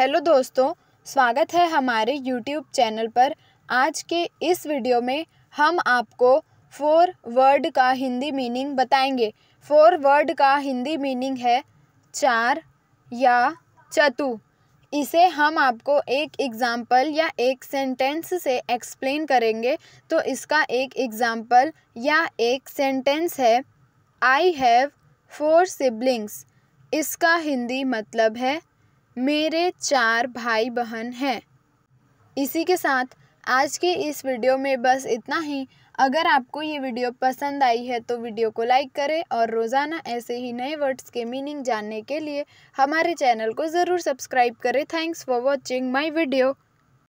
hello दोस्तों स्वागत है हमारे यूट्यूब चैनल पर आज के इस वीडियो में हम आपको फोर वर्ड का हिंदी मीनिंग बताएंगे फोर वर्ड का हिंदी मीनिंग है चार या चतु इसे हम आपको एक एग्ज़ाम्पल या एक सेंटेंस से एक्सप्लेन करेंगे तो इसका एक एग्ज़ाम्पल या एक सेंटेंस है आई हैव फोर सिबलिंग्स इसका हिंदी मतलब है मेरे चार भाई बहन हैं इसी के साथ आज के इस वीडियो में बस इतना ही अगर आपको ये वीडियो पसंद आई है तो वीडियो को लाइक करें और रोज़ाना ऐसे ही नए वर्ड्स के मीनिंग जानने के लिए हमारे चैनल को ज़रूर सब्सक्राइब करें thanks for watching my video